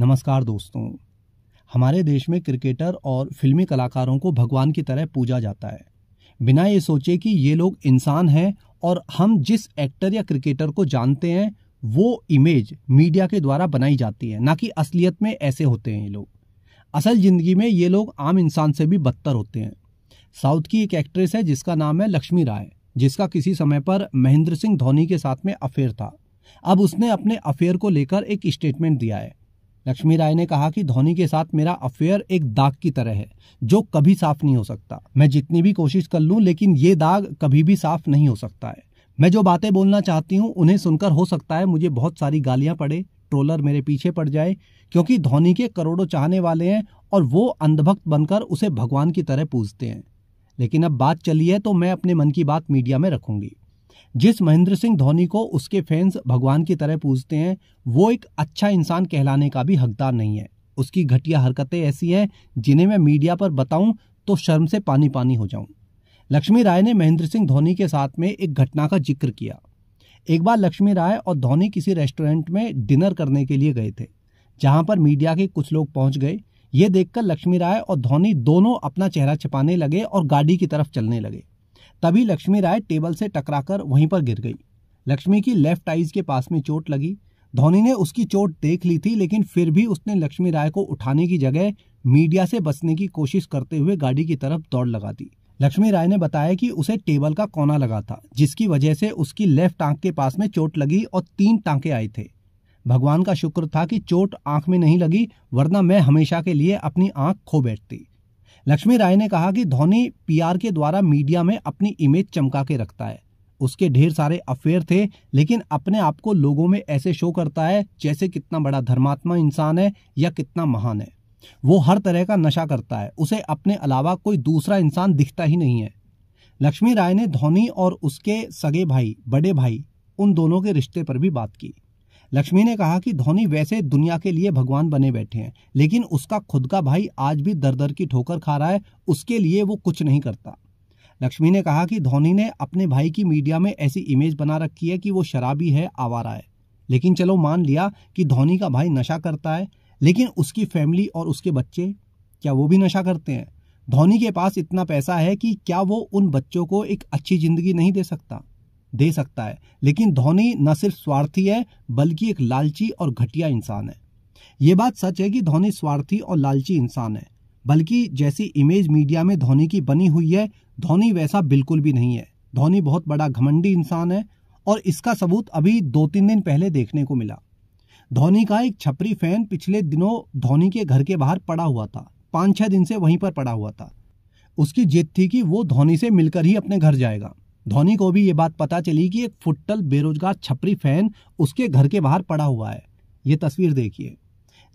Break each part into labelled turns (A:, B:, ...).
A: नमस्कार दोस्तों हमारे देश में क्रिकेटर और फिल्मी कलाकारों को भगवान की तरह पूजा जाता है बिना ये सोचे कि ये लोग इंसान हैं और हम जिस एक्टर या क्रिकेटर को जानते हैं वो इमेज मीडिया के द्वारा बनाई जाती है ना कि असलियत में ऐसे होते हैं ये लोग असल ज़िंदगी में ये लोग आम इंसान से भी बदतर होते हैं साउथ की एक एक्ट्रेस है जिसका नाम है लक्ष्मी राय जिसका किसी समय पर महेंद्र सिंह धोनी के साथ में अफेयर था अब उसने अपने अफेयर को लेकर एक स्टेटमेंट दिया है लक्ष्मी राय ने कहा कि धोनी के साथ मेरा अफेयर एक दाग की तरह है जो कभी साफ नहीं हो सकता मैं जितनी भी कोशिश कर लूं लेकिन ये दाग कभी भी साफ नहीं हो सकता है मैं जो बातें बोलना चाहती हूं उन्हें सुनकर हो सकता है मुझे बहुत सारी गालियां पड़े ट्रोलर मेरे पीछे पड़ जाए क्योंकि धोनी के करोड़ों चाहने वाले हैं और वो अंधभक्त बनकर उसे भगवान की तरह पूजते हैं लेकिन अब बात चली है तो मैं अपने मन की बात मीडिया में रखूंगी जिस महेंद्र सिंह धोनी को उसके फैंस भगवान की तरह पूजते हैं वो एक अच्छा इंसान कहलाने का भी हकदार नहीं है उसकी घटिया हरकतें ऐसी हैं जिन्हें मैं मीडिया पर बताऊं तो शर्म से पानी पानी हो जाऊं लक्ष्मी राय ने महेंद्र सिंह धोनी के साथ में एक घटना का जिक्र किया एक बार लक्ष्मी राय और धोनी किसी रेस्टोरेंट में डिनर करने के लिए गए थे जहां पर मीडिया के कुछ लोग पहुंच गए ये देखकर लक्ष्मी राय और धोनी दोनों अपना चेहरा छिपाने लगे और गाड़ी की तरफ चलने लगे तभी लक्ष्मी राय टेबल से टकराकर वहीं पर गिर गई लक्ष्मी की लेफ्ट आइज के पास में चोट लगी धोनी ने उसकी चोट देख ली थी लेकिन फिर भी उसने लक्ष्मी राय को उठाने की जगह मीडिया से बचने की कोशिश करते हुए गाड़ी की तरफ दौड़ लगा दी लक्ष्मी राय ने बताया कि उसे टेबल का कोना लगा था जिसकी वजह से उसकी लेफ्ट आंख के पास में चोट लगी और तीन टांके आए थे भगवान का शुक्र था कि चोट आंख में नहीं लगी वरना मैं हमेशा के लिए अपनी आंख खो बैठती लक्ष्मी राय ने कहा कि धोनी पीआर के द्वारा मीडिया में अपनी इमेज चमका के रखता है उसके ढेर सारे अफेयर थे लेकिन अपने आप को लोगों में ऐसे शो करता है जैसे कितना बड़ा धर्मात्मा इंसान है या कितना महान है वो हर तरह का नशा करता है उसे अपने अलावा कोई दूसरा इंसान दिखता ही नहीं है लक्ष्मी राय ने धोनी और उसके सगे भाई बड़े भाई उन दोनों के रिश्ते पर भी बात की लक्ष्मी ने कहा कि धोनी वैसे दुनिया के लिए भगवान बने बैठे हैं लेकिन उसका खुद का भाई आज भी दर दर की ठोकर खा रहा है उसके लिए वो कुछ नहीं करता लक्ष्मी ने कहा कि धोनी ने अपने भाई की मीडिया में ऐसी इमेज बना रखी है कि वो शराबी है आवारा है लेकिन चलो मान लिया कि धोनी का भाई नशा करता है लेकिन उसकी फैमिली और उसके बच्चे क्या वो भी नशा करते हैं धोनी के पास इतना पैसा है कि क्या वो उन बच्चों को एक अच्छी जिंदगी नहीं दे सकता दे सकता है लेकिन धोनी न सिर्फ स्वार्थी है बल्कि एक लालची और घटिया इंसान है ये बात सच है कि धोनी स्वार्थी और लालची इंसान है बल्कि जैसी इमेज मीडिया में धोनी की बनी हुई है धोनी वैसा बिल्कुल भी नहीं है धोनी बहुत बड़ा घमंडी इंसान है और इसका सबूत अभी दो तीन दिन पहले देखने को मिला धोनी का एक छपरी फैन पिछले दिनों धोनी के घर के बाहर पड़ा हुआ था पांच छह दिन से वहीं पर पड़ा हुआ था उसकी जिद थी कि वो धोनी से मिलकर ही अपने घर जाएगा धोनी को भी ये बात पता चली कि एक फुटल बेरोजगार छपरी फैन उसके घर के बाहर पड़ा हुआ है ये तस्वीर देखिए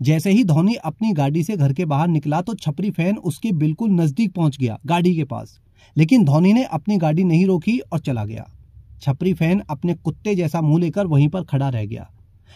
A: जैसे ही धोनी अपनी गाड़ी से घर के बाहर निकला तो छपरी फैन उसके बिल्कुल नजदीक पहुंच गया गाड़ी के पास लेकिन धोनी ने अपनी गाड़ी नहीं रोकी और चला गया छपरी फैन अपने कुत्ते जैसा मुंह लेकर वहीं पर खड़ा रह गया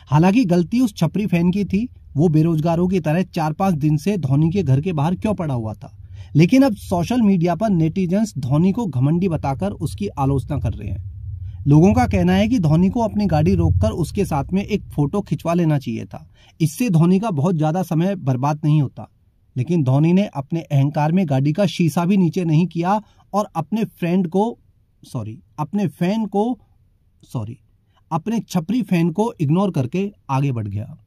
A: हालांकि गलती उस छपरी फैन की थी वो बेरोजगारों की तरह चार पांच दिन से धोनी के घर के बाहर क्यों पड़ा हुआ था लेकिन अब सोशल मीडिया पर नेटिजन्स धोनी को घमंडी बताकर उसकी आलोचना कर रहे हैं लोगों का कहना है कि धोनी को अपनी गाड़ी रोककर उसके साथ में एक फोटो खिंचवा लेना चाहिए था इससे धोनी का बहुत ज्यादा समय बर्बाद नहीं होता लेकिन धोनी ने अपने अहंकार में गाड़ी का शीशा भी नीचे नहीं किया और अपने फ्रेंड को सॉरी अपने फैन को सॉरी अपने छपरी फैन को इग्नोर करके आगे बढ़ गया